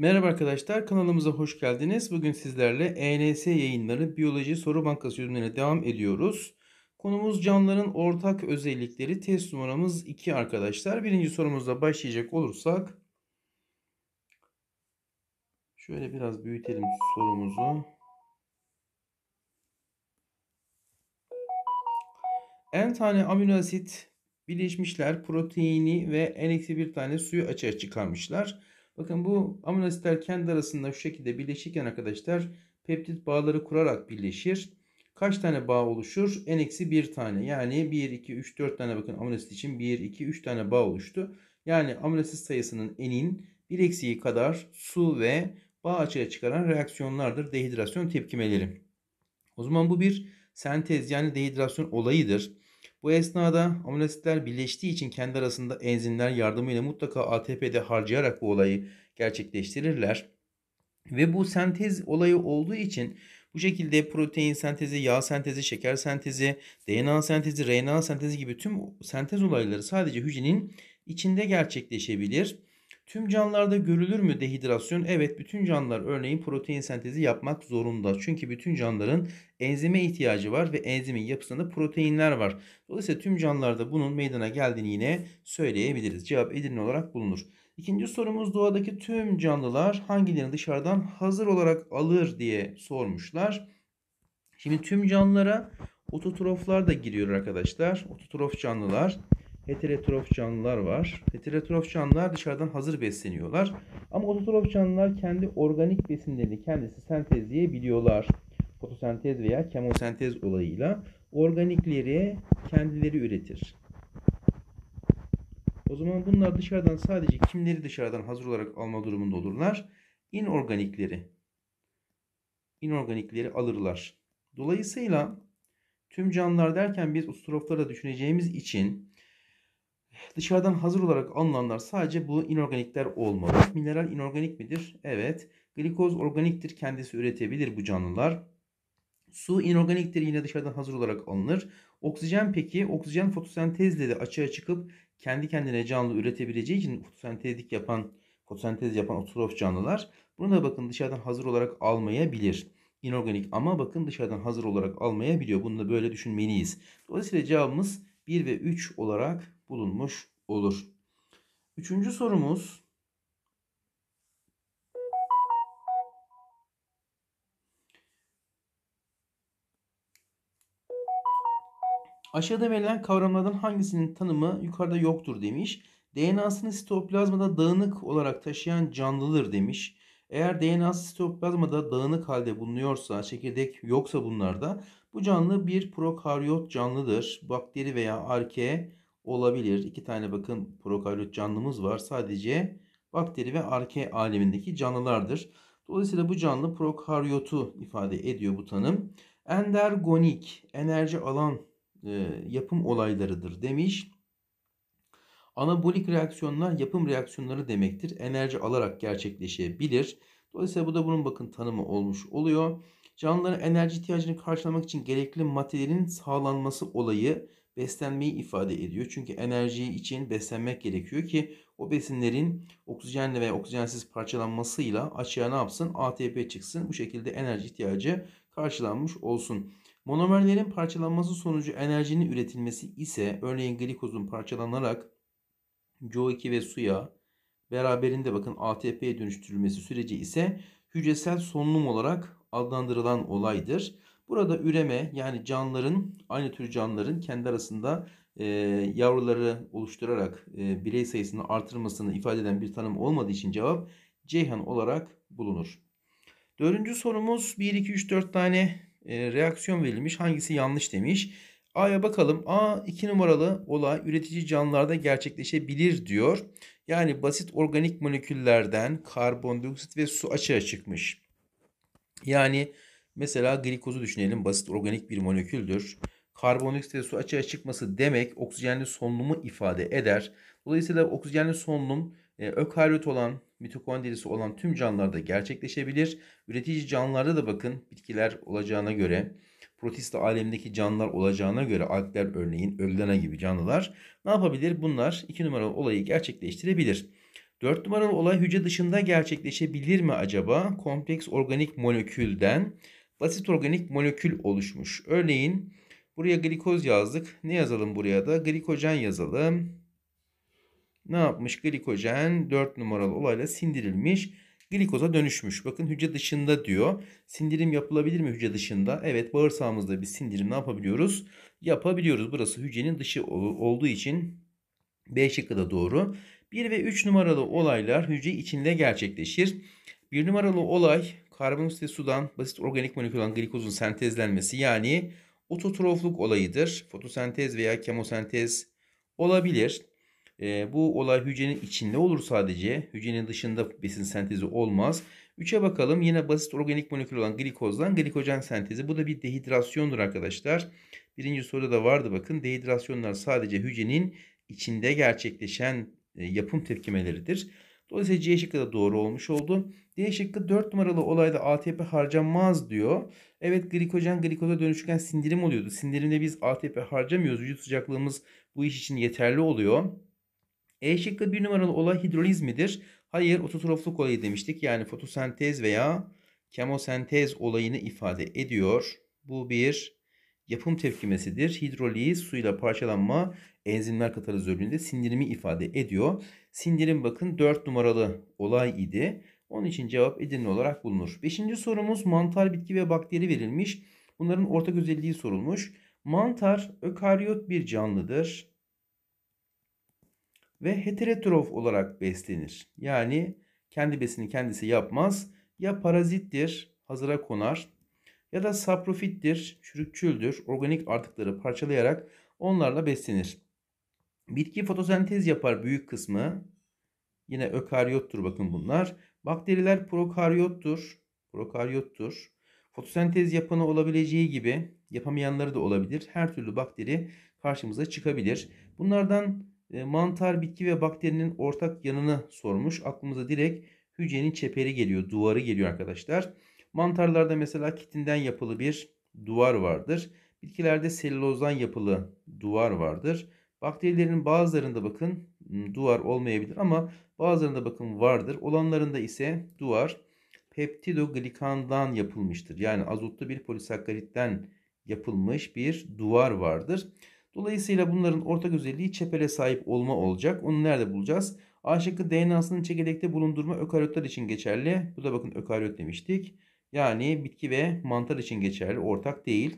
Merhaba arkadaşlar kanalımıza hoş geldiniz. Bugün sizlerle ENS yayınları Biyoloji Soru Bankası ürünlerine devam ediyoruz. Konumuz canlıların ortak özellikleri test numaramız 2 arkadaşlar. Birinci sorumuzla başlayacak olursak. Şöyle biraz büyütelim sorumuzu. En tane amino asit birleşmişler proteini ve en eksi bir tane suyu açığa çıkarmışlar. Bakın bu amino asitler kendi arasında şu şekilde birleşirken arkadaşlar peptit bağları kurarak birleşir. Kaç tane bağ oluşur? En eksi bir tane. Yani 1, 2, 3, 4 tane bakın amino asit için 1, 2, 3 tane bağ oluştu. Yani amino asit sayısının enin 1 eksiği kadar su ve bağ açığa çıkaran reaksiyonlardır dehidrasyon tepkimeleri. O zaman bu bir sentez yani dehidrasyon olayıdır. Bu esnada amino asitler birleştiği için kendi arasında enzimler yardımıyla mutlaka ATP'de harcayarak bu olayı gerçekleştirirler. Ve bu sentez olayı olduğu için bu şekilde protein sentezi, yağ sentezi, şeker sentezi, DNA sentezi, RNA sentezi gibi tüm sentez olayları sadece hücrenin içinde gerçekleşebilir. Tüm canlılarda görülür mü dehidrasyon? Evet bütün canlılar örneğin protein sentezi yapmak zorunda. Çünkü bütün canlıların enzime ihtiyacı var ve enzimin yapısında proteinler var. Dolayısıyla tüm canlılarda bunun meydana geldiğini yine söyleyebiliriz. Cevap Edirne olarak bulunur. İkinci sorumuz doğadaki tüm canlılar hangilerini dışarıdan hazır olarak alır diye sormuşlar. Şimdi tüm canlılara ototroflar da giriyor arkadaşlar. Ototrof canlılar heterotrof canlılar var. Heterotrof canlılar dışarıdan hazır besleniyorlar. Ama ototrof canlılar kendi organik besinlerini kendisi sentezleyebiliyorlar. Fotosentez veya kemosentez olayıyla organikleri kendileri üretir. O zaman bunlar dışarıdan sadece kimleri dışarıdan hazır olarak alma durumunda olurlar? İnorganikleri. İnorganikleri alırlar. Dolayısıyla tüm canlılar derken biz ototroflara düşüneceğimiz için Dışarıdan hazır olarak alınanlar sadece bu inorganikler olmalı. Mineral inorganik midir? Evet. Glikoz organiktir. Kendisi üretebilir bu canlılar. Su inorganiktir yine dışarıdan hazır olarak alınır. Oksijen peki oksijen fotosentezle de açığa çıkıp kendi kendine canlı üretebileceği için fotosentezlik yapan fotosentez yapan otrof canlılar bunu da bakın dışarıdan hazır olarak almayabilir. İnorganik ama bakın dışarıdan hazır olarak almayabiliyor. Bunu da böyle düşünmeliyiz. Dolayısıyla cevabımız 1 ve 3 olarak bulunmuş olur. Üçüncü sorumuz Aşağıda verilen kavramlardan hangisinin tanımı yukarıda yoktur demiş. DNA'sını sitoplazmada dağınık olarak taşıyan canlıdır demiş. Eğer DNA'sı sitoplazmada dağınık halde bulunuyorsa, çekirdek yoksa bunlarda bu canlı bir prokaryot canlıdır. Bakteri veya arke olabilir. İki tane bakın prokaryot canlımız var. Sadece bakteri ve arke alemindeki canlılardır. Dolayısıyla bu canlı prokaryotu ifade ediyor bu tanım. Endergonik, enerji alan e, yapım olaylarıdır demiş. Anabolik reaksiyonlar yapım reaksiyonları demektir. Enerji alarak gerçekleşebilir. Dolayısıyla bu da bunun bakın tanımı olmuş oluyor. Canlıların enerji ihtiyacını karşılamak için gerekli maddelerin sağlanması olayı beslenmeyi ifade ediyor. Çünkü enerji için beslenmek gerekiyor ki o besinlerin oksijenli ve oksijensiz parçalanmasıyla açığa ne yapsın? ATP çıksın. Bu şekilde enerji ihtiyacı karşılanmış olsun. Monomerlerin parçalanması sonucu enerjinin üretilmesi ise örneğin glikozun parçalanarak CO2 ve suya beraberinde bakın ATP'ye dönüştürülmesi süreci ise hücresel solunum olarak adlandırılan olaydır. Burada üreme yani canlıların aynı tür canlıların kendi arasında e, yavruları oluşturarak e, birey sayısını artırmasını ifade eden bir tanım olmadığı için cevap Ceyhan olarak bulunur. Dördüncü sorumuz 1, 2, 3, 4 tane e, reaksiyon verilmiş. Hangisi yanlış demiş. A'ya bakalım. A 2 numaralı olay üretici canlılarda gerçekleşebilir diyor. Yani basit organik moleküllerden karbondioksit ve su açığa çıkmış. Yani Mesela glikozu düşünelim. Basit organik bir moleküldür. Karbondioksit su açığa çıkması demek oksijenli solunumu ifade eder. Dolayısıyla oksijenli solunum e, ökaryot olan, mitokondrisi olan tüm canlılarda gerçekleşebilir. Üretici canlılarda da bakın bitkiler olacağına göre, protista alemdeki canlılar olacağına göre algler örneğin öglena gibi canlılar ne yapabilir? Bunlar 2 numaralı olayı gerçekleştirebilir. 4 numaralı olay hücre dışında gerçekleşebilir mi acaba? Kompleks organik molekülden basit organik molekül oluşmuş. Örneğin buraya glikoz yazdık. Ne yazalım buraya da? Glikojen yazalım. Ne yapmış? Glikojen 4 numaralı olayla sindirilmiş. Glikoza dönüşmüş. Bakın hücre dışında diyor. Sindirim yapılabilir mi hücre dışında? Evet bağırsağımızda bir sindirim ne yapabiliyoruz? Yapabiliyoruz. Burası hücrenin dışı olduğu için B şıkkı da doğru. 1 ve 3 numaralı olaylar hücre içinde gerçekleşir. 1 numaralı olay karbonhidrat sudan basit organik molekül olan glikozun sentezlenmesi yani ototrofluk olayıdır. Fotosentez veya kemosentez olabilir. E, bu olay hücrenin içinde olur sadece. Hücrenin dışında besin sentezi olmaz. Üçe bakalım. Yine basit organik molekül olan glikozdan glikojen sentezi. Bu da bir dehidrasyondur arkadaşlar. Birinci soruda da vardı bakın. Dehidrasyonlar sadece hücrenin içinde gerçekleşen e, yapım tepkimeleridir. Dolayısıyla C şıkkı da doğru olmuş oldu. D şıkkı 4 numaralı olayda ATP harcanmaz diyor. Evet glikojen glikoza dönüşürken sindirim oluyordu. Sindirimde biz ATP harcamıyoruz. Vücut sıcaklığımız bu iş için yeterli oluyor. E şıkkı 1 numaralı olay hidroliz midir? Hayır ototrofluk olayı demiştik. Yani fotosentez veya kemosentez olayını ifade ediyor. Bu bir yapım tepkimesidir. Hidroliz suyla parçalanma enzimler katalizörlüğünde sindirimi ifade ediyor. Sindirim bakın 4 numaralı olay idi. Onun için cevap Edirne olarak bulunur. Beşinci sorumuz mantar, bitki ve bakteri verilmiş. Bunların ortak özelliği sorulmuş. Mantar ökaryot bir canlıdır ve heterotrof olarak beslenir. Yani kendi besini kendisi yapmaz ya parazittir, hazıra konar ya da saprofittir, çürükçüldür, organik artıkları parçalayarak onlarla beslenir. Bitki fotosentez yapar büyük kısmı. Yine ökaryottur bakın bunlar. Bakteriler prokaryottur. Prokaryottur. Fotosentez yapanı olabileceği gibi yapamayanları da olabilir. Her türlü bakteri karşımıza çıkabilir. Bunlardan e, mantar, bitki ve bakterinin ortak yanını sormuş. Aklımıza direkt hücrenin çeperi geliyor, duvarı geliyor arkadaşlar. Mantarlarda mesela kitinden yapılı bir duvar vardır. Bitkilerde selülozdan yapılı duvar vardır. Bakterilerin bazılarında bakın hmm, duvar olmayabilir ama bazılarında bakın vardır. Olanlarında ise duvar peptidoglikandan yapılmıştır. Yani azotlu bir polisakkaritten yapılmış bir duvar vardır. Dolayısıyla bunların ortak özelliği çepele sahip olma olacak. Onu nerede bulacağız? A şıkkı DNA'sının çekirdekte bulundurma ökaryotlar için geçerli. Bu da bakın ökaryot demiştik. Yani bitki ve mantar için geçerli, ortak değil.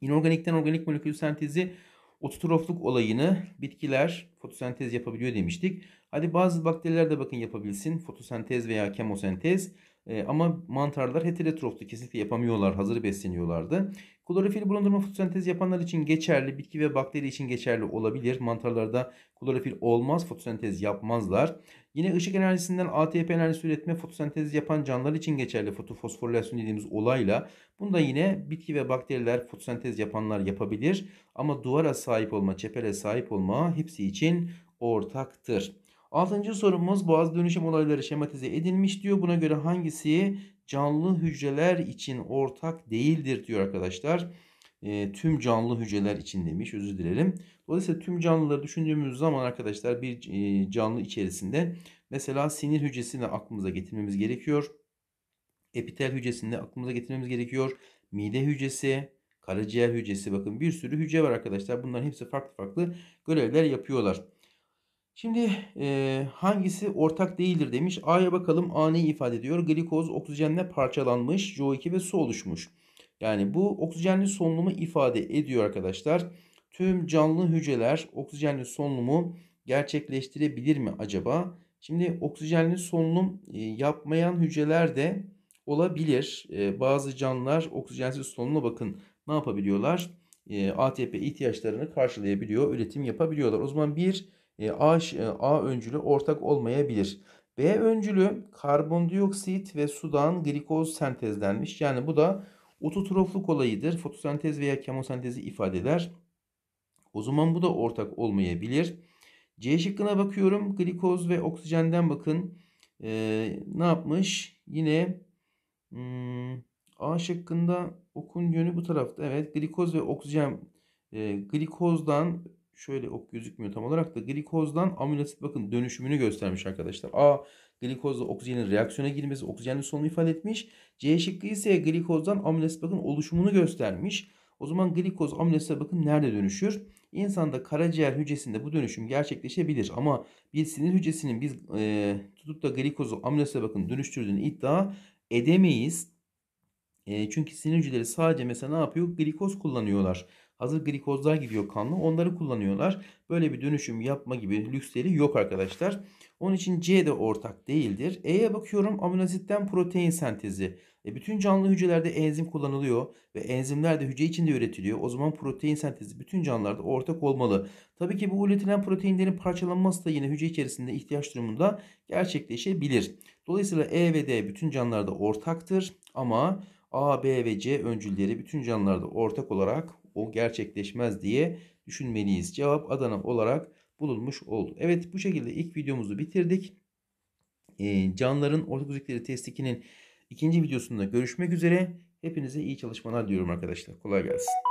İnorganikten organik molekül sentezi ototrofluk olayını bitkiler fotosentez yapabiliyor demiştik. Hadi bazı bakteriler de bakın yapabilsin fotosentez veya kemosentez. E, ama mantarlar heterotroflu kesinlikle yapamıyorlar. Hazır besleniyorlardı. Klorofil bulundurma fotosentez yapanlar için geçerli, bitki ve bakteri için geçerli olabilir. Mantarlarda klorofil olmaz, fotosentez yapmazlar. Yine ışık enerjisinden ATP enerjisi üretme fotosentez yapan canlılar için geçerli fotofosforilasyon dediğimiz olayla. bunda yine bitki ve bakteriler fotosentez yapanlar yapabilir. Ama duvara sahip olma, çepere sahip olma hepsi için ortaktır. Altıncı sorumuz boğaz dönüşüm olayları şematize edilmiş diyor. Buna göre hangisi canlı hücreler için ortak değildir diyor arkadaşlar. E, tüm canlı hücreler için demiş özür dilerim. Dolayısıyla tüm canlıları düşündüğümüz zaman arkadaşlar bir e, canlı içerisinde mesela sinir hücresini aklımıza getirmemiz gerekiyor. Epitel hücresini aklımıza getirmemiz gerekiyor. Mide hücresi, karaciğer hücresi bakın bir sürü hücre var arkadaşlar. Bunların hepsi farklı farklı görevler yapıyorlar. Şimdi e, hangisi ortak değildir demiş. A'ya bakalım A neyi ifade ediyor? Glikoz oksijenle parçalanmış CO2 ve su oluşmuş. Yani bu oksijenli solunumu ifade ediyor arkadaşlar. Tüm canlı hücreler oksijenli solunumu gerçekleştirebilir mi acaba? Şimdi oksijenli solunum e, yapmayan hücreler de olabilir. E, bazı canlılar oksijensiz solunuma bakın ne yapabiliyorlar? E, ATP ihtiyaçlarını karşılayabiliyor, üretim yapabiliyorlar. O zaman bir e, A, e, A öncülü ortak olmayabilir. B öncülü karbondioksit ve sudan glikoz sentezlenmiş. Yani bu da ototroflik olayıdır. Fotosentez veya kemosentezi ifade eder. O zaman bu da ortak olmayabilir. C şıkkına bakıyorum. Glikoz ve oksijenden bakın. Ee, ne yapmış? Yine hmm, A şıkkında okun yönü bu tarafta. Evet glikoz ve oksijen e, glikozdan şöyle ok gözükmüyor tam olarak da glikozdan aminoasit bakın dönüşümünü göstermiş arkadaşlar. A glikozla oksijenin reaksiyona girmesi oksijenli solunumu ifade etmiş. C şıkkı ise glikozdan aminoasit bakın oluşumunu göstermiş. O zaman glikoz aminoasite bakın nerede dönüşür? İnsanda karaciğer hücresinde bu dönüşüm gerçekleşebilir ama bir sinir hücresinin biz e, tutup da glikozu aminoasite bakın dönüştürdüğünü iddia edemeyiz. E, çünkü sinir hücreleri sadece mesela ne yapıyor? Glikoz kullanıyorlar. Hazır glikozlar gidiyor kanla onları kullanıyorlar. Böyle bir dönüşüm yapma gibi lüksleri yok arkadaşlar. Onun için C de ortak değildir. E'ye bakıyorum aminozitten protein sentezi. E bütün canlı hücrelerde enzim kullanılıyor ve enzimler de hücre içinde üretiliyor. O zaman protein sentezi bütün canlılarda ortak olmalı. Tabii ki bu üretilen proteinlerin parçalanması da yine hücre içerisinde ihtiyaç durumunda gerçekleşebilir. Dolayısıyla E ve D bütün canlılarda ortaktır ama A, B ve C öncülleri bütün canlılarda ortak olarak o gerçekleşmez diye düşünmeliyiz. Cevap Adana olarak bulunmuş oldu. Evet bu şekilde ilk videomuzu bitirdik. E, canların ortokozikleri testikinin ikinci videosunda görüşmek üzere. Hepinize iyi çalışmalar diyorum arkadaşlar. Kolay gelsin.